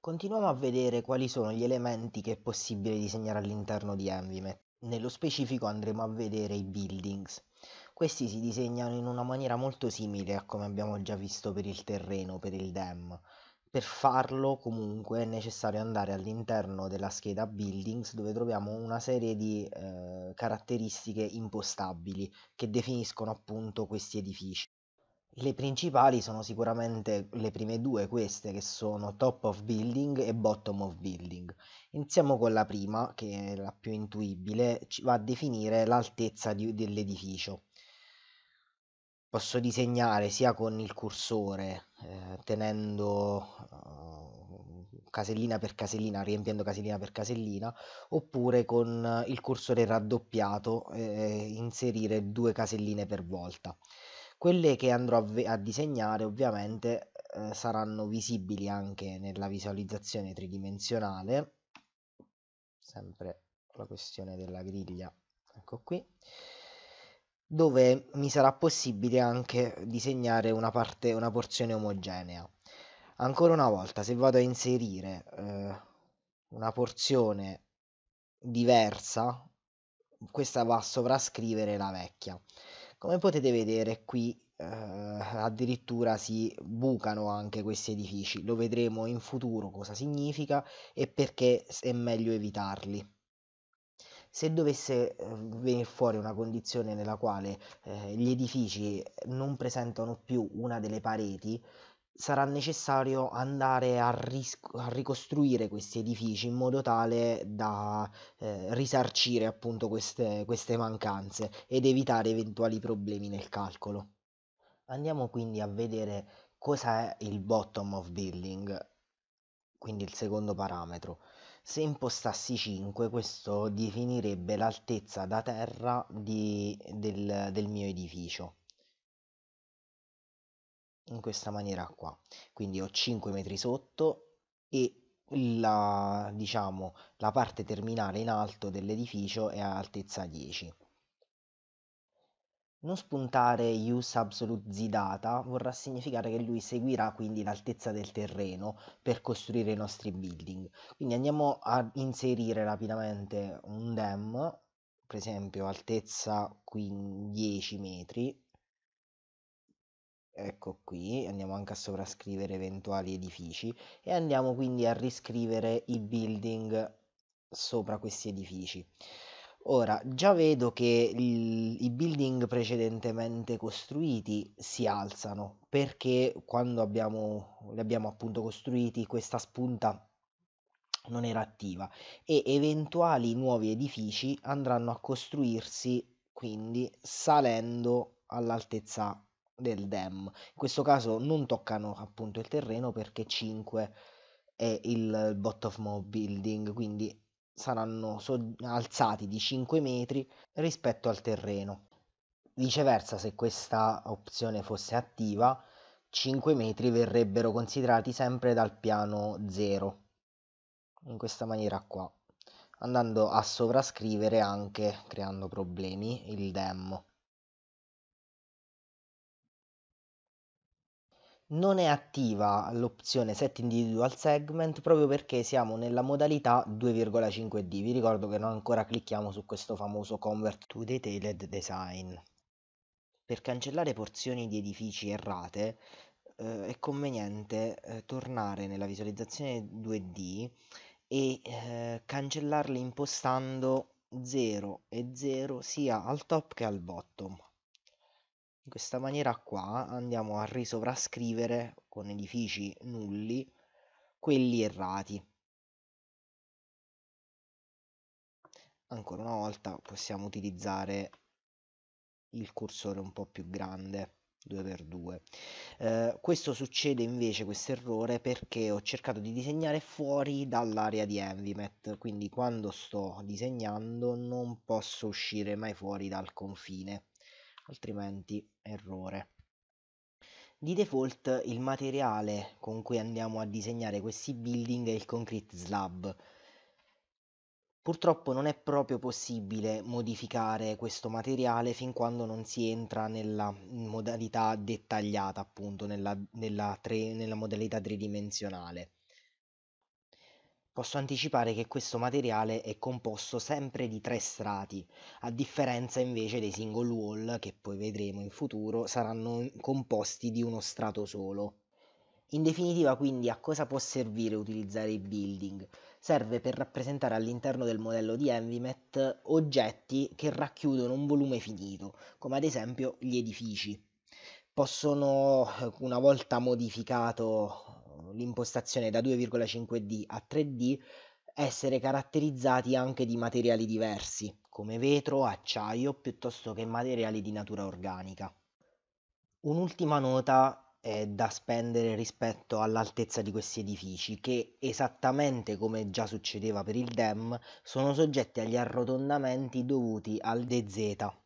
Continuiamo a vedere quali sono gli elementi che è possibile disegnare all'interno di Envimet. Nello specifico andremo a vedere i buildings. Questi si disegnano in una maniera molto simile a come abbiamo già visto per il terreno, per il dam, per farlo comunque è necessario andare all'interno della scheda Buildings dove troviamo una serie di eh, caratteristiche impostabili che definiscono appunto questi edifici. Le principali sono sicuramente le prime due, queste che sono top of building e bottom of building. Iniziamo con la prima, che è la più intuibile, ci va a definire l'altezza dell'edificio posso disegnare sia con il cursore, eh, tenendo eh, casellina per casellina, riempiendo casellina per casellina, oppure con il cursore raddoppiato eh, eh inserire due caselline per volta. Quelle che andrò a, a disegnare ovviamente eh, saranno visibili anche nella visualizzazione tridimensionale, sempre la questione della griglia, ecco qui dove mi sarà possibile anche disegnare una, parte, una porzione omogenea. Ancora una volta, se vado a inserire eh, una porzione diversa, questa va a sovrascrivere la vecchia. Come potete vedere qui eh, addirittura si bucano anche questi edifici, lo vedremo in futuro cosa significa e perché è meglio evitarli se dovesse ehm, venire fuori una condizione nella quale eh, gli edifici non presentano più una delle pareti, sarà necessario andare a, risco- a ricostruire questi edifici in modo tale da eh, risarcire appunto queste, queste mancanze ed evitare eventuali problemi nel calcolo. Andiamo quindi a vedere cosa è il bottom of building, quindi il secondo parametro. Se impostassi 5 questo definirebbe l'altezza da terra di, del, del mio edificio in questa maniera qua quindi ho 5 metri sotto e la, diciamo, la parte terminale in alto dell'edificio è a altezza 10 non spuntare use absolute z-data vorrà significare che lui seguirà quindi l'altezza del terreno per costruire i nostri building. Quindi andiamo a inserire rapidamente un dam, per esempio altezza 10 metri, ecco qui, andiamo anche a sovrascrivere eventuali edifici e andiamo quindi a riscrivere i building sopra questi edifici. Ora, già vedo che il- i building precedentemente costruiti si alzano perché quando abbiamo, li abbiamo appunto costruiti questa spunta non era attiva e eventuali nuovi edifici andranno a costruirsi quindi salendo all'altezza del dam. In questo caso non toccano appunto il terreno perché 5 è il bottom of building, quindi saranno so- alzati di 5 metri rispetto al terreno. Viceversa, se questa opzione fosse attiva, 5 metri verrebbero considerati sempre dal piano 0, in questa maniera qua, andando a sovrascrivere anche, creando problemi, il demo. non è attiva l'opzione set individual segment proprio perché siamo nella modalità 2,5D. Vi ricordo che non ancora clicchiamo su questo famoso convert to detailed design. Per cancellare porzioni di edifici errate eh, è conveniente eh, tornare nella visualizzazione 2D e eh, cancellarle impostando 0 e 0 sia al top che al bottom. In questa maniera qua andiamo a risovrascrivere con edifici nulli quelli errati. Ancora una volta possiamo utilizzare il cursore un po' più grande 2x2 eh, questo succede invece questo errore perché ho cercato di disegnare fuori dall'area di Envimet quindi quando sto disegnando non posso uscire mai fuori dal confine altrimenti errore. Di default il materiale con cui andiamo a disegnare questi building è il concrete slab. Purtroppo non è proprio possibile modificare questo materiale fin quando non si entra nella modalità dettagliata, appunto, nella, nella, tre, nella modalità tridimensionale. Posso anticipare che questo materiale è composto sempre di tre strati, a differenza invece dei single wall che poi vedremo in futuro saranno composti di uno strato solo. In definitiva quindi a cosa può servire utilizzare i building? Serve per rappresentare all'interno del modello di Envimet oggetti che racchiudono un volume finito, come ad esempio gli edifici. Possono, una volta modificato l'impostazione da 2,5D a 3D, essere caratterizzati anche di materiali diversi, come vetro, acciaio, piuttosto che materiali di natura organica. Un'ultima nota è da spendere rispetto all'altezza di questi edifici, che esattamente come già succedeva per il DEM, sono soggetti agli arrotondamenti dovuti al DZ,